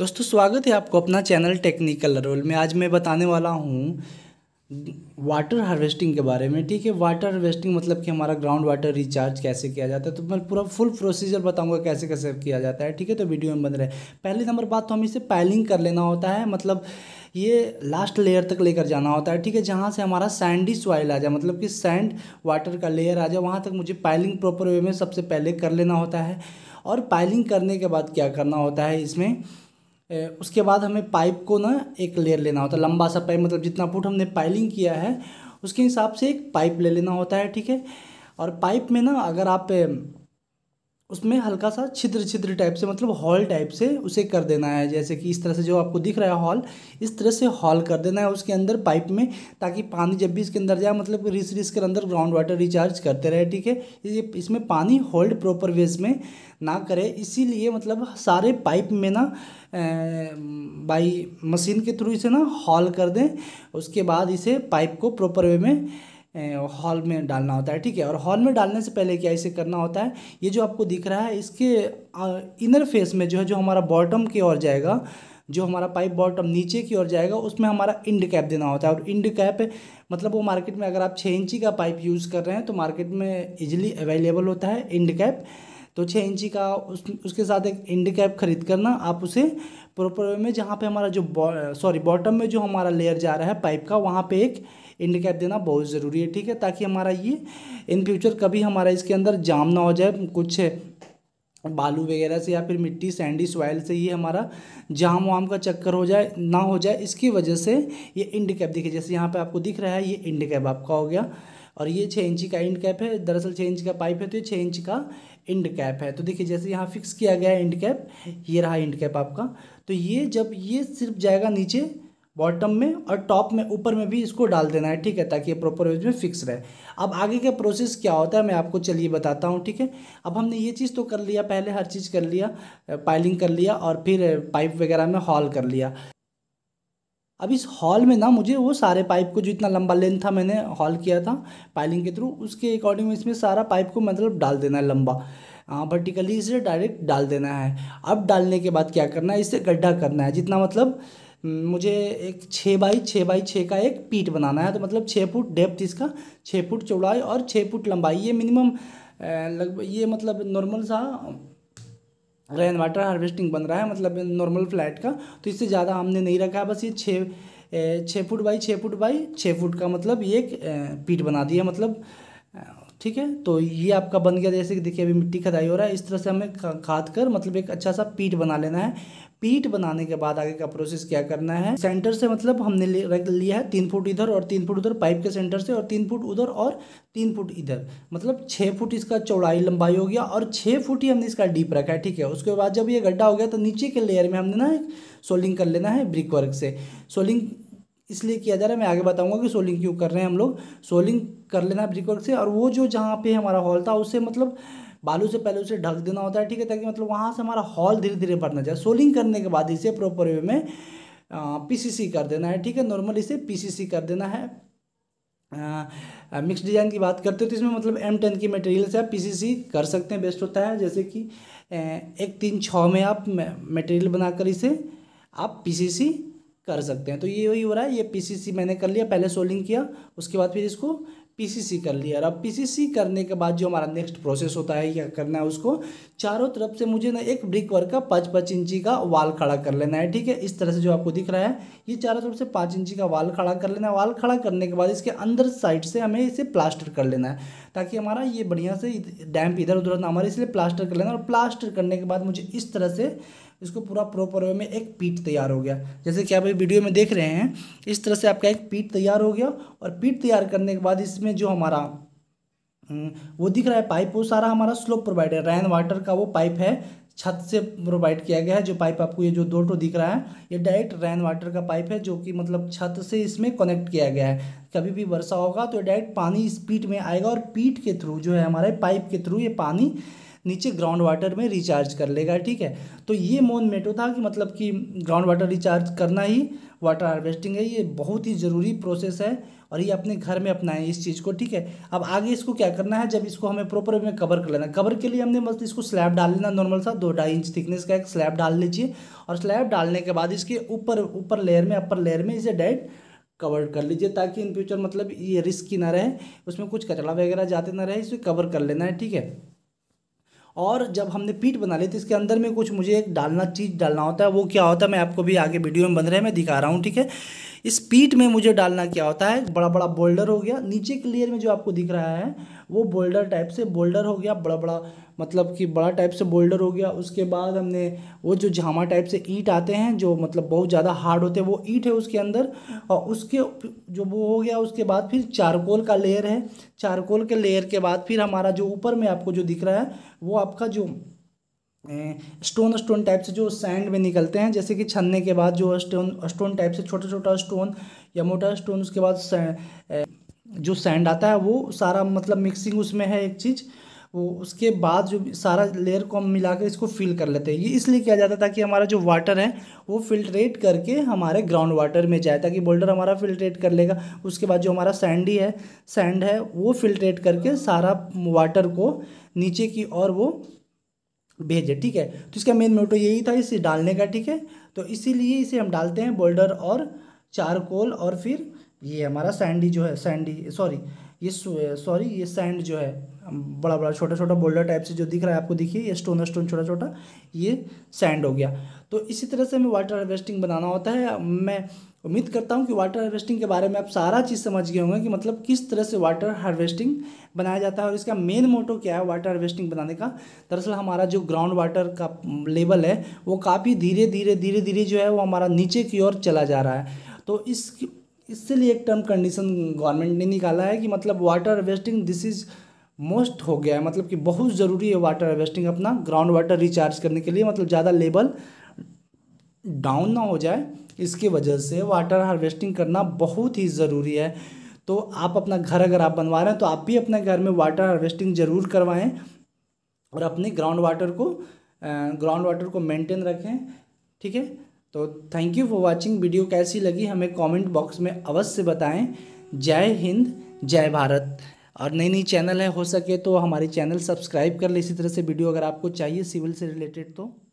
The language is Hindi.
दोस्तों स्वागत है आपको अपना चैनल टेक्निकल रोल में आज मैं बताने वाला हूँ वाटर हार्वेस्टिंग के बारे में ठीक है वाटर हार्वेस्टिंग मतलब कि हमारा ग्राउंड वाटर रिचार्ज कैसे किया जाता है तो मैं पूरा फुल प्रोसीजर बताऊंगा कैसे कैसे किया जाता है ठीक है तो वीडियो में बन रहे पहले नंबर बात तो हम इसे पैलिंग कर लेना होता है मतलब ये लास्ट लेयर तक लेकर जाना होता है ठीक है जहाँ से हमारा सैंडी सॉइल आ जाए मतलब कि सैंड वाटर का लेयर आ जाए वहाँ तक मुझे पाइलिंग प्रॉपर वे में सबसे पहले कर लेना होता है और पाइलिंग करने के बाद क्या करना होता है इसमें उसके बाद हमें पाइप को ना एक लेयर लेना होता है लंबा सा पाइप मतलब जितना फुट हमने पाइलिंग किया है उसके हिसाब से एक पाइप ले लेना होता है ठीक है और पाइप में ना अगर आप उसमें हल्का सा छिद्र छिद्र टाइप से मतलब हॉल टाइप से उसे कर देना है जैसे कि इस तरह से जो आपको दिख रहा है हॉल इस तरह से हॉल कर देना है उसके अंदर पाइप में ताकि पानी जब भी इसके अंदर जाए मतलब रिस रिस कर अंदर ग्राउंड वाटर रिचार्ज करते रहे ठीक है ये इसमें पानी होल्ड प्रॉपर वेज में ना करे इसीलिए मतलब सारे पाइप में ना बाई मशीन के थ्रू इसे ना हॉल कर दें उसके बाद इसे पाइप को प्रॉपर वे में हॉल में डालना होता है ठीक है और हॉल में डालने से पहले क्या इसे करना होता है ये जो आपको दिख रहा है इसके इनर फेस में जो है जो हमारा बॉटम की ओर जाएगा जो हमारा पाइप बॉटम नीचे की ओर जाएगा उसमें हमारा इंड कैप देना होता है और इंड कैप मतलब वो मार्केट में अगर आप छः इंची का पाइप यूज़ कर रहे हैं तो मार्केट में इजिली अवेलेबल होता है इंड कैप तो छः इंची का उस उसके साथ एक इंड कैप खरीद करना आप उसे प्रॉपर वे में जहाँ पे हमारा जो सॉरी बॉटम में जो हमारा लेयर जा रहा है पाइप का वहाँ पे एक इंड कैप देना बहुत ज़रूरी है ठीक है ताकि हमारा ये इन फ्यूचर कभी हमारा इसके अंदर जाम ना हो जाए कुछ बालू वगैरह से या फिर मिट्टी सैंडी सॉइल से ये हमारा जाम वाम का चक्कर हो जाए ना हो जाए इसकी वजह से ये इंड कैप देखिए जैसे यहाँ पे आपको दिख रहा है ये इंड कैप आपका हो गया और ये छः इंची का इंड कैप है दरअसल छः इंच का पाइप है तो ये छः इंच का इंड कैप है तो देखिए जैसे यहाँ फिक्स किया गया है इंड कैप ये रहा इंड कैप आपका तो ये जब ये सिर्फ जाएगा नीचे बॉटम में और टॉप में ऊपर में भी इसको डाल देना है ठीक है ताकि ये प्रॉपर वेज में फिक्स रहे अब आगे का प्रोसेस क्या होता है मैं आपको चलिए बताता हूँ ठीक है अब हमने ये चीज़ तो कर लिया पहले हर चीज़ कर लिया पाइलिंग कर लिया और फिर पाइप वगैरह में हॉल कर लिया अब इस हॉल में ना मुझे वो सारे पाइप को जो इतना लंबा लेंथ था मैंने हॉल किया था पाइलिंग के थ्रू उसके अकॉर्डिंग इसमें सारा पाइप को मतलब डाल देना है लंबा वर्टिकली हाँ, इसे डायरेक्ट डाल देना है अब डालने के बाद क्या करना है इसे गड्ढा करना है जितना मतलब हम्म, मुझे एक छः बाई छः बाई छः का एक पीट बनाना है तो मतलब छः फुट डेप्थ इसका छः फुट चौड़ाई और छः फुट लंबाई ये मिनिमम लगभग ये मतलब नॉर्मल सा रेन वाटर हार्वेस्टिंग बन रहा है मतलब नॉर्मल फ्लैट का तो इससे ज़्यादा हमने नहीं रखा है बस ये छः छः फुट बाई छः फुट बाई छः फुट का मतलब ये एक पीट बना दिया मतलब ठीक है तो ये आपका बन गया जैसे कि देखिए अभी मिट्टी खदाई हो रहा है इस तरह से हमें खाद कर मतलब एक अच्छा सा पीट बना लेना है पीठ बनाने के बाद आगे का प्रोसेस क्या करना है सेंटर से मतलब हमने रख लिया है तीन फुट इधर और तीन फुट उधर पाइप के सेंटर से और तीन फुट उधर और तीन फुट इधर मतलब छः फुट इसका चौड़ाई लंबाई हो गया और छः फुट ही हमने इसका डीप रखा है ठीक है उसके बाद जब ये गड्ढा हो गया तो नीचे के लेयर में हमने ना सोलिंग कर लेना है ब्रिक वर्क से सोलिंग इसलिए किया जा रहा है मैं आगे बताऊंगा कि सोलिंग क्यों कर रहे हैं हम लोग सोलिंग कर लेना ब्रिकवर्क से और वो जो जहाँ पे हमारा हॉल था उसे मतलब बालू से पहले उसे ढक देना होता है ठीक है ताकि मतलब वहाँ से हमारा हॉल धीरे धीरे बढ़ना जाए सोलिंग करने के बाद इसे प्रॉपर वे में सी कर देना है ठीक है नॉर्मल इसे पी कर देना है मिक्स डिज़ाइन की बात करते हो तो इसमें मतलब एम टेन की मटेरियल से आप पीसीसी कर सकते हैं बेस्ट होता है जैसे कि एक तीन छः में आप मटेरियल बनाकर इसे आप पी कर सकते हैं तो ये वही हो रहा है ये पीसीसी मैंने कर लिया पहले सोलिंग किया उसके बाद फिर इसको पीसीसी कर लिया और अब पीसीसी करने के बाद जो हमारा नेक्स्ट प्रोसेस होता है क्या करना है उसको चारों तरफ से मुझे ना एक ब्रिक वर्क का पाँच पाँच इंची का वाल खड़ा कर लेना है ठीक है इस तरह से जो आपको दिख रहा है ये चारों तरफ से पाँच इंची का वाल खड़ा कर लेना है वाल खड़ा करने के बाद इसके अंदर साइड से हमें इसे प्लास्टर कर लेना है ताकि हमारा ये बढ़िया से डैम्प इधर उधर ना हमारे इसलिए प्लास्टर कर लेना और प्लास्टर करने के बाद मुझे इस तरह से इसको पूरा प्रॉपर वे में एक पीट तैयार हो गया जैसे कि आप ये वीडियो में देख रहे हैं इस तरह से आपका एक पीट तैयार हो गया और पीट तैयार करने के बाद इसमें जो हमारा हम्म, वो दिख रहा है पाइप वो सारा हमारा स्लोप प्रोवाइडर रैन वाटर का वो पाइप है छत से प्रोवाइड किया गया है जो पाइप आपको ये जो दो टो दिख रहा है ये डायरेक्ट रेन वाटर का पाइप है जो कि मतलब छत से इसमें कनेक्ट किया गया है कभी भी वर्षा होगा तो डायरेक्ट पानी इस पीट में आएगा और पीठ के थ्रू जो है हमारे पाइप के थ्रू ये पानी नीचे ग्राउंड वाटर में रिचार्ज कर लेगा ठीक है तो ये मोन मेटो था कि मतलब कि ग्राउंड वाटर रिचार्ज करना ही वाटर हार्वेस्टिंग है ये बहुत ही ज़रूरी प्रोसेस है और ये अपने घर में अपनाएं इस चीज़ को ठीक है अब आगे इसको क्या करना है जब इसको हमें प्रॉपर वे में कवर कर लेना कवर के लिए हमने मतलब इसको स्लैब डाल लेना नॉर्मल सा दो ढाई इंच थिकनेस का एक स्लैब डाल लीजिए और स्लैब डालने के बाद इसके ऊपर ऊपर लेयर में अपर लेयर में इसे डायरेक्ट कवर कर लीजिए ताकि इन फ्यूचर मतलब ये रिस्क ही ना रहे उसमें कुछ कचरा वगैरह जाते ना रहे इसे कवर कर लेना है ठीक है और जब हमने पीठ बना ली तो इसके अंदर में कुछ मुझे एक डालना चीज़ डालना होता है वो क्या होता है मैं आपको भी आगे वीडियो में बन रहे हैं मैं दिखा रहा हूँ ठीक है इस पीट में मुझे डालना क्या होता है बड़ा बड़ा बोल्डर हो गया नीचे के लेयर में जो आपको दिख रहा है वो बोल्डर टाइप से बोल्डर हो गया बड़ा बड़ा मतलब कि बड़ा टाइप से बोल्डर हो गया उसके बाद हमने वो जो झामा टाइप से ईट आते हैं जो मतलब बहुत ज़्यादा हार्ड होते हैं वो ईट है उसके अंदर और उसके जो वो हो गया उसके बाद फिर चारकोल का लेयर है चारकोल के लेयर के बाद फिर हमारा जो ऊपर में आपको जो दिख रहा है वो आपका जो स्टोन स्टोन टाइप से जो सैंड में निकलते हैं जैसे कि छनने के बाद जो स्टोन स्टोन टाइप से छोटा छोटा स्टोन या मोटा स्टोन उसके बाद जो सैंड आता है वो सारा मतलब मिक्सिंग उसमें है एक चीज़ वो उसके बाद जो सारा लेयर को हम मिला कर इसको फिल कर लेते हैं ये इसलिए किया जाता था कि हमारा जो वाटर है वो फिल्ट्रेट करके हमारे ग्राउंड वाटर में जाए ताकि बोल्डर हमारा फिल्ट्रेट कर लेगा उसके बाद जो हमारा सैंडी है सैंड है वो फिल्ट्रेट करके सारा वाटर को नीचे की ओर वो भेजे ठीक है तो इसका मेन मोटो यही था इसे डालने का ठीक है तो इसीलिए इसे हम डालते हैं बोल्डर और चारकोल और फिर ये हमारा सैंडी जो है सैंडी सॉरी ये सॉरी ये सैंड जो है बड़ा बड़ा छोटा छोटा बोल्डर टाइप से जो दिख रहा है आपको देखिए ये स्टोन स्टोन छोटा छोटा ये सैंड हो गया तो इसी तरह से हमें वाटर हार्वेस्टिंग बनाना होता है मैं उम्मीद करता हूँ कि वाटर हार्वेस्टिंग के बारे में आप सारा चीज़ समझ गए होंगे कि मतलब किस तरह से वाटर हार्वेस्टिंग बनाया जाता है और इसका मेन मोटो क्या है वाटर हार्वेस्टिंग बनाने का दरअसल हमारा जो ग्राउंड वाटर का लेवल है वो काफ़ी धीरे धीरे धीरे धीरे जो है वो हमारा नीचे की ओर चला जा रहा है तो इस इससे लिए एक टर्म कंडीशन गवर्नमेंट ने निकाला है कि मतलब water harvesting this is most हो गया है मतलब कि बहुत ज़रूरी है वाटर हार्वेस्टिंग अपना ग्राउंड वाटर रिचार्ज करने के लिए मतलब ज़्यादा लेवल डाउन ना हो जाए इसकी वजह से वाटर हार्वेस्टिंग करना बहुत ही ज़रूरी है तो आप अपना घर अगर आप बनवा रहे हैं तो आप भी अपने घर में वाटर हार्वेस्टिंग ज़रूर करवाएं और अपने ग्राउंड वाटर को ग्राउंड वाटर को मेंटेन रखें ठीक है तो thank you for watching video कैसी लगी हमें कमेंट बॉक्स में अवश्य बताएं जय हिंद जय भारत और नई नई चैनल है हो सके तो हमारे चैनल सब्सक्राइब कर ले इसी तरह से वीडियो अगर आपको चाहिए सिविल से रिलेटेड तो